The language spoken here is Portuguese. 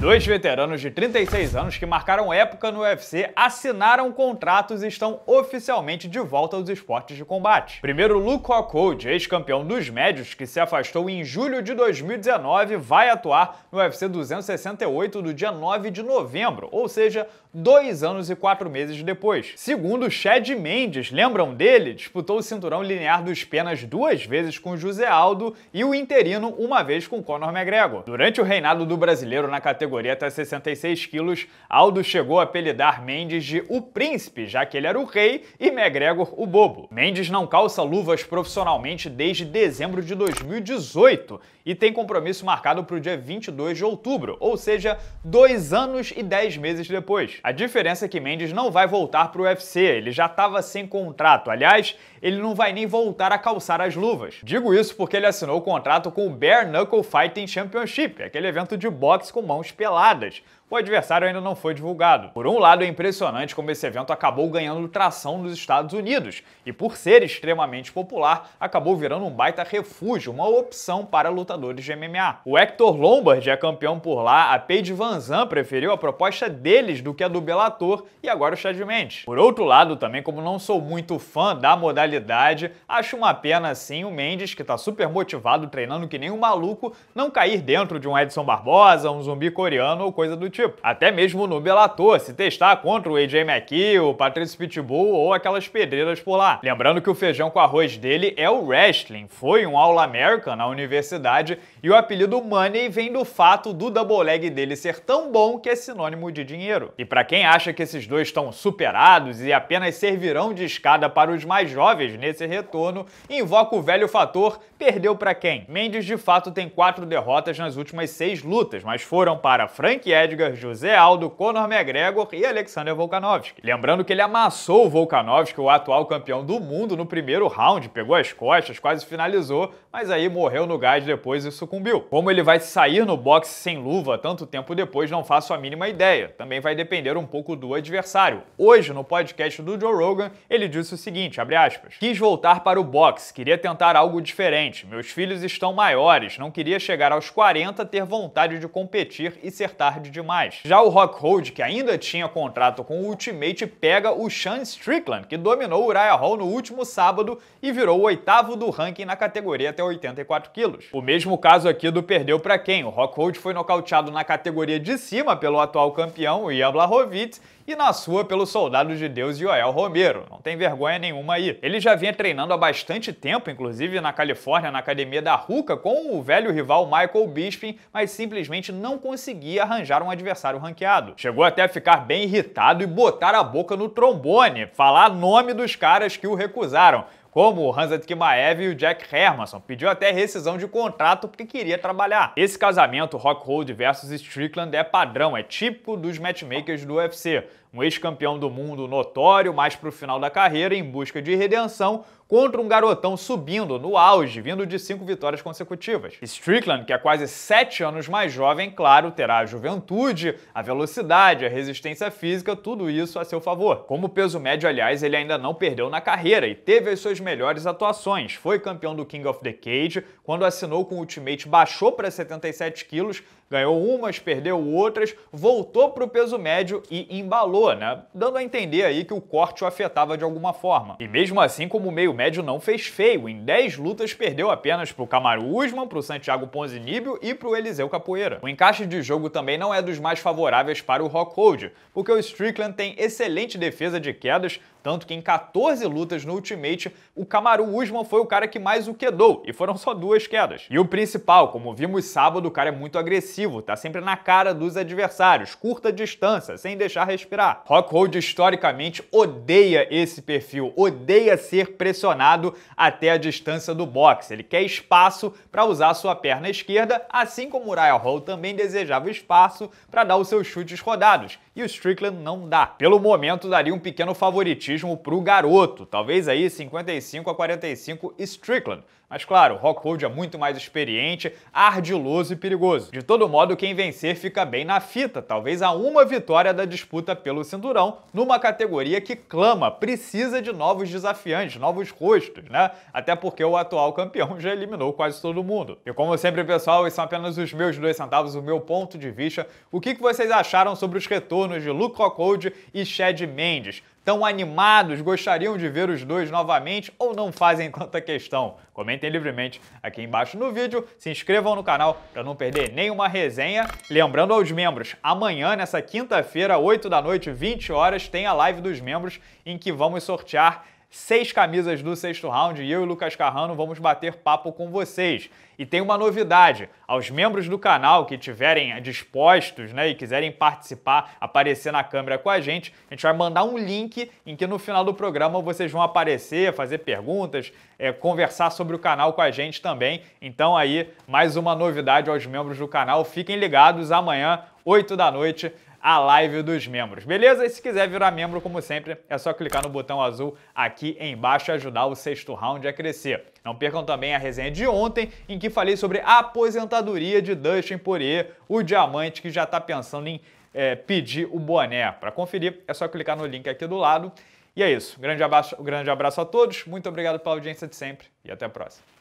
Dois veteranos de 36 anos que marcaram época no UFC assinaram contratos e estão oficialmente de volta aos esportes de combate. Primeiro, Luke Rockhold, ex-campeão dos médios, que se afastou em julho de 2019, vai atuar no UFC 268 do dia 9 de novembro, ou seja, dois anos e quatro meses depois. Segundo Chad Mendes, lembram dele? Disputou o cinturão linear dos penas duas vezes com José Aldo e o interino uma vez com Conor McGregor. Durante o reinado do brasileiro na categoria até 66 quilos, Aldo chegou a apelidar Mendes de o príncipe, já que ele era o rei e McGregor o bobo. Mendes não calça luvas profissionalmente desde dezembro de 2018 e tem compromisso marcado para o dia 22 de outubro, ou seja, dois anos e dez meses depois. A diferença é que Mendes não vai voltar para o UFC, ele já estava sem contrato. Aliás, ele não vai nem voltar a calçar as luvas. Digo isso porque ele assinou o contrato com o Bare Knuckle Fighting Championship, é aquele evento de boxe com mãos peladas. O adversário ainda não foi divulgado. Por um lado, é impressionante como esse evento acabou ganhando tração nos Estados Unidos e, por ser extremamente popular, acabou virando um baita refúgio, uma opção para lutadores de MMA. O Hector Lombard é campeão por lá, a Paige Van Zan preferiu a proposta deles do que a do Bellator e agora o Chad Mendes. Por outro lado, também como não sou muito fã da modalidade realidade. Acho uma pena, sim, o Mendes, que está super motivado, treinando que nem um maluco, não cair dentro de um Edson Barbosa, um zumbi coreano ou coisa do tipo. Até mesmo no Bellator, se testar contra o AJ McKee, o Patrício Pitbull ou aquelas pedreiras por lá. Lembrando que o feijão com arroz dele é o wrestling, foi um aula american na universidade e o apelido Money vem do fato do double leg dele ser tão bom que é sinônimo de dinheiro. E para quem acha que esses dois estão superados e apenas servirão de escada para os mais jovens, nesse retorno invoca o velho fator perdeu para quem? Mendes de fato tem quatro derrotas nas últimas seis lutas, mas foram para Frank Edgar, José Aldo, Conor McGregor e Alexander Volkanovski. Lembrando que ele amassou o Volkanovski, o atual campeão do mundo, no primeiro round, pegou as costas, quase finalizou, mas aí morreu no gás depois e sucumbiu. Como ele vai sair no boxe sem luva tanto tempo depois, não faço a mínima ideia. Também vai depender um pouco do adversário. Hoje, no podcast do Joe Rogan, ele disse o seguinte, abre aspas, Quis voltar para o boxe, queria tentar algo diferente. Meus filhos estão maiores, não queria chegar aos 40, ter vontade de competir e ser tarde demais. Já o Rockhold, que ainda tinha contrato com o Ultimate, pega o Sean Strickland, que dominou o Uriah Hall no último sábado e virou o oitavo do ranking na categoria até 84 quilos. O mesmo caso aqui do perdeu para quem? O Rockhold foi nocauteado na categoria de cima pelo atual campeão, Ian Blahovic, e na sua pelo soldado de Deus Joel Romero. Não tem vergonha nenhuma aí. Ele já vinha treinando há bastante tempo, inclusive na Califórnia, na academia da Ruca, com o velho rival Michael Bisping, mas simplesmente não conseguia arranjar um adversário ranqueado. Chegou até a ficar bem irritado e botar a boca no trombone, falar nome dos caras que o recusaram como o Hans Atkimaev e o Jack Hermanson, pediu até rescisão de contrato porque queria trabalhar. Esse casamento Rockhold versus Strickland é padrão, é típico dos matchmakers do UFC. Um ex-campeão do mundo notório, mais pro final da carreira, em busca de redenção, contra um garotão subindo no auge, vindo de cinco vitórias consecutivas. Strickland, que é quase sete anos mais jovem, claro, terá a juventude, a velocidade, a resistência física, tudo isso a seu favor. Como peso médio, aliás, ele ainda não perdeu na carreira e teve as suas melhores atuações. Foi campeão do King of the Cage, quando assinou com o Ultimate baixou para 77 quilos ganhou umas, perdeu outras, voltou para o peso médio e embalou, né? Dando a entender aí que o corte o afetava de alguma forma. E mesmo assim, como o meio médio não fez feio, em 10 lutas perdeu apenas para o Camaro Usman, para o Santiago Ponziníbio e para o Eliseu Capoeira. O encaixe de jogo também não é dos mais favoráveis para o Rockhold, porque o Strickland tem excelente defesa de quedas, tanto que em 14 lutas no Ultimate, o Kamaru Usman foi o cara que mais o quedou, e foram só duas quedas. E o principal, como vimos sábado, o cara é muito agressivo, tá sempre na cara dos adversários, curta distância, sem deixar respirar. Rockhold historicamente odeia esse perfil, odeia ser pressionado até a distância do boxe. Ele quer espaço para usar sua perna esquerda, assim como Ryan Hall também desejava espaço para dar os seus chutes rodados, e o Strickland não dá. Pelo momento, daria um pequeno favoritismo favoritismo para o garoto, talvez aí 55 a 45 Strickland. Mas claro, Rockhold é muito mais experiente, ardiloso e perigoso. De todo modo, quem vencer fica bem na fita, talvez a uma vitória da disputa pelo cinturão, numa categoria que clama, precisa de novos desafiantes, novos rostos, né? Até porque o atual campeão já eliminou quase todo mundo. E como sempre, pessoal, esses são apenas os meus dois centavos, o meu ponto de vista. O que vocês acharam sobre os retornos de Luke Rockhold e Chad Mendes? Tão animados? Gostariam de ver os dois novamente ou não fazem tanta questão? Comentem livremente aqui embaixo no vídeo, se inscrevam no canal para não perder nenhuma resenha. Lembrando aos membros, amanhã, nessa quinta-feira, 8 da noite, 20 horas, tem a live dos membros em que vamos sortear seis camisas do sexto round e eu e Lucas Carrano vamos bater papo com vocês. E tem uma novidade: aos membros do canal que tiverem dispostos né, e quiserem participar, aparecer na câmera com a gente, a gente vai mandar um link em que no final do programa vocês vão aparecer, fazer perguntas, é, conversar sobre o canal com a gente também. Então, aí, mais uma novidade aos membros do canal. Fiquem ligados, amanhã, 8 da noite, a live dos membros, beleza? E se quiser virar membro, como sempre, é só clicar no botão azul aqui embaixo e ajudar o sexto round a crescer. Não percam também a resenha de ontem, em que falei sobre a aposentadoria de Dustin Poirier, o diamante que já está pensando em é, pedir o boné. Para conferir, é só clicar no link aqui do lado. E é isso. Grande abraço, grande abraço a todos, muito obrigado pela audiência de sempre e até a próxima.